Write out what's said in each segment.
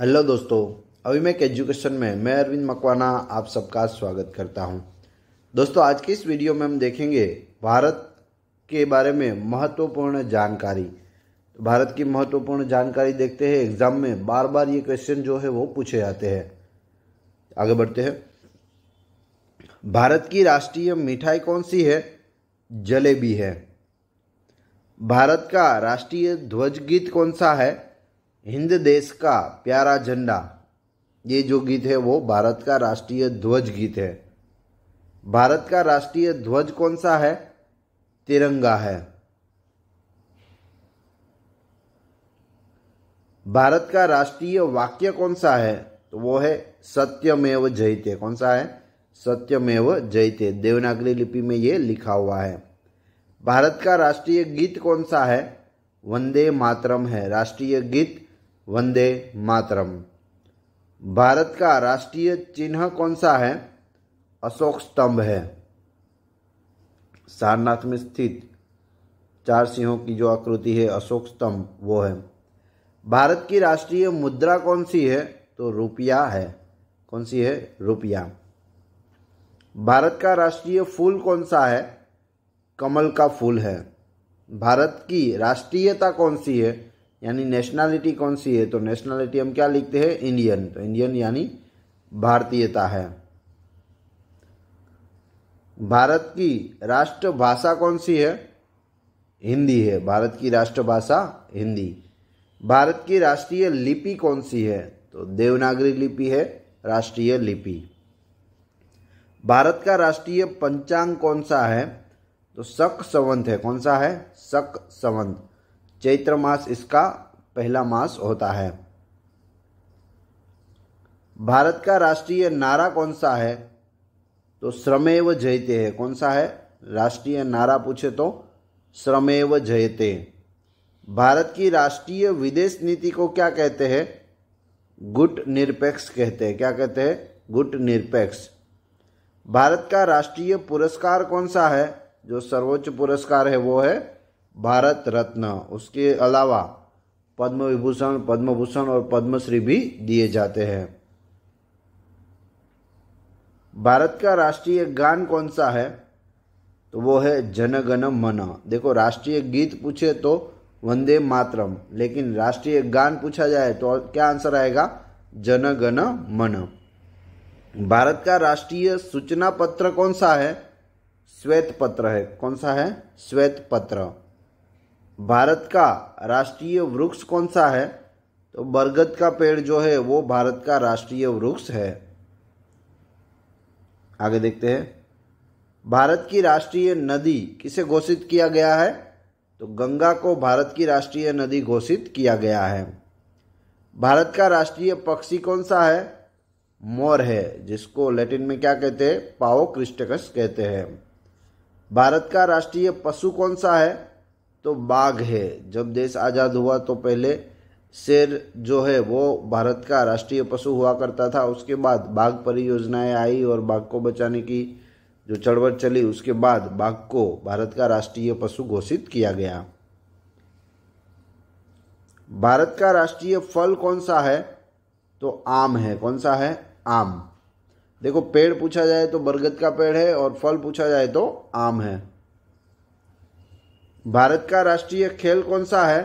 hello दोस्तों मैं education में मैं अरविंद मकवाना आप सबका स्वागत करता हूं दोस्तों आज की इस वीडियो में हम देखेंगे भारत के बारे में महत्वपूर्ण जानकारी भारत की महत्वपूर्ण जानकारी देखते हैं एग्जाम में बार बार ये क्वेश्चन जो है वो पूछे जाते हैं आगे बढ़ते हैं भारत की राष्ट्रीय मिठाई कौन सी है जलेबी है भारत का राष्ट्रीय ध्वज गीत कौन सा है हिंद देश का प्यारा झंडा ये जो गीत है वो भारत का राष्ट्रीय ध्वज गीत है भारत का राष्ट्रीय ध्वज कौन सा है तिरंगा है भारत का राष्ट्रीय वाक्य कौन सा है तो वो है सत्यमेव जयते कौन सा है सत्यमेव जयते देवनागरी लिपि में ये लिखा हुआ है भारत का राष्ट्रीय गीत कौन सा है वंदे मातरम है राष्ट्रीय गीत वंदे मातरम भारत का राष्ट्रीय चिन्ह कौन सा है अशोक स्तंभ है सारनाथ में स्थित चार सिंहों की जो आकृति है अशोक स्तंभ वो है भारत की राष्ट्रीय मुद्रा कौन सी है तो रुपया है कौन सी है रुपया भारत का राष्ट्रीय फूल कौन सा है कमल का फूल है भारत की राष्ट्रीयता कौन सी है यानी नेशनैलिटी कौन सी है तो नेशनैलिटी हम क्या लिखते हैं इंडियन तो इंडियन यानी भारतीयता है भारत की राष्ट्रभाषा कौन सी है हिंदी है भारत की राष्ट्रभाषा हिंदी भारत की राष्ट्रीय लिपि कौन सी है तो देवनागरी लिपि है राष्ट्रीय लिपि भारत का राष्ट्रीय पंचांग कौन सा है तो शक संवंत है कौन सा है शक संवंत चैत्र मास इसका पहला मास होता है भारत का राष्ट्रीय नारा कौन सा है तो श्रमेव जयते है कौन सा है राष्ट्रीय नारा पूछे तो श्रमेव जयते भारत की राष्ट्रीय विदेश नीति को क्या कहते हैं गुट निरपेक्ष कहते हैं क्या कहते हैं गुट निरपेक्ष भारत का राष्ट्रीय पुरस्कार कौन सा है जो सर्वोच्च पुरस्कार है वो है भारत रत्न उसके अलावा पद्म विभूषण पद्म भूषण और पद्मश्री भी दिए जाते हैं भारत का राष्ट्रीय गान कौन सा है तो वो है जनगण मन देखो राष्ट्रीय गीत पूछे तो वंदे मातरम लेकिन राष्ट्रीय गान पूछा जाए तो क्या आंसर आएगा जनगण मन भारत का राष्ट्रीय सूचना पत्र कौन सा है श्वेत पत्र है कौन सा है श्वेत पत्र भारत का राष्ट्रीय वृक्ष कौन सा है तो बरगद का पेड़ जो है वो भारत का राष्ट्रीय वृक्ष है आगे देखते हैं भारत की राष्ट्रीय नदी किसे घोषित किया गया है तो गंगा को भारत की राष्ट्रीय नदी घोषित किया गया है भारत का राष्ट्रीय पक्षी कौन सा है मोर है जिसको लैटिन में क्या कहते हैं पाओ क्रिस्टकस कहते हैं भारत का राष्ट्रीय पशु कौन सा है तो बाघ है जब देश आज़ाद हुआ तो पहले शेर जो है वो भारत का राष्ट्रीय पशु हुआ करता था उसके बाद बाघ परियोजनाएं आई और बाघ को बचाने की जो चढ़वट चली उसके बाद बाघ को भारत का राष्ट्रीय पशु घोषित किया गया भारत का राष्ट्रीय फल कौन सा है तो आम है कौन सा है आम देखो पेड़ पूछा जाए तो बरगद का पेड़ है और फल पूछा जाए तो आम है भारत का राष्ट्रीय खेल कौन सा है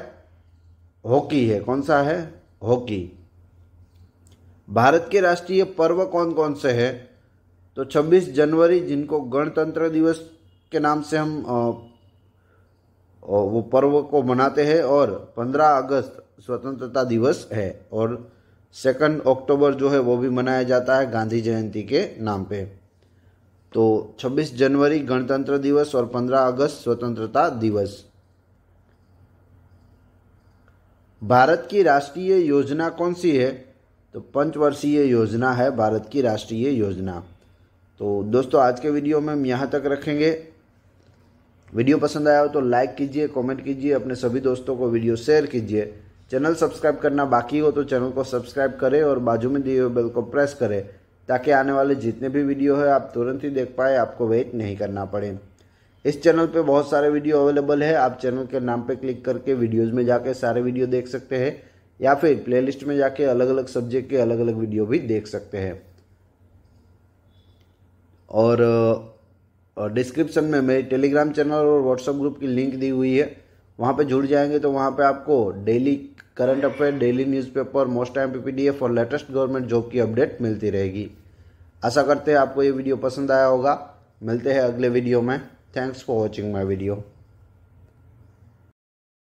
हॉकी है कौन सा है हॉकी भारत के राष्ट्रीय पर्व कौन कौन से हैं तो 26 जनवरी जिनको गणतंत्र दिवस के नाम से हम वो पर्व को मनाते हैं और 15 अगस्त स्वतंत्रता दिवस है और सेकंड अक्टूबर जो है वो भी मनाया जाता है गांधी जयंती के नाम पे तो 26 जनवरी गणतंत्र दिवस और 15 अगस्त स्वतंत्रता दिवस भारत की राष्ट्रीय योजना कौन सी है तो पंचवर्षीय योजना है भारत की राष्ट्रीय योजना तो दोस्तों आज के वीडियो में हम यहाँ तक रखेंगे वीडियो पसंद आया हो तो लाइक कीजिए कमेंट कीजिए अपने सभी दोस्तों को वीडियो शेयर कीजिए चैनल सब्सक्राइब करना बाकी हो तो चैनल को सब्सक्राइब करें और बाजू में दिए हुए बेल को प्रेस करें ताकि आने वाले जितने भी वीडियो है आप तुरंत ही देख पाए आपको वेट नहीं करना पड़े इस चैनल पे बहुत सारे वीडियो अवेलेबल है आप चैनल के नाम पे क्लिक करके वीडियोस में जाके सारे वीडियो देख सकते हैं या फिर प्लेलिस्ट में जाके अलग अलग सब्जेक्ट के अलग अलग वीडियो भी देख सकते हैं और डिस्क्रिप्शन में मेरी टेलीग्राम चैनल और व्हाट्सएप ग्रुप की लिंक दी हुई है वहाँ पे जुड़ जाएंगे तो वहाँ पे आपको daily current affair daily newspaper most time PPDF और लेटेस्ट गवर्नमेंट जॉब की अपडेट मिलती रहेगी आशा करते हैं आपको ये वीडियो पसंद आया होगा मिलते हैं अगले वीडियो में thanks for watching my video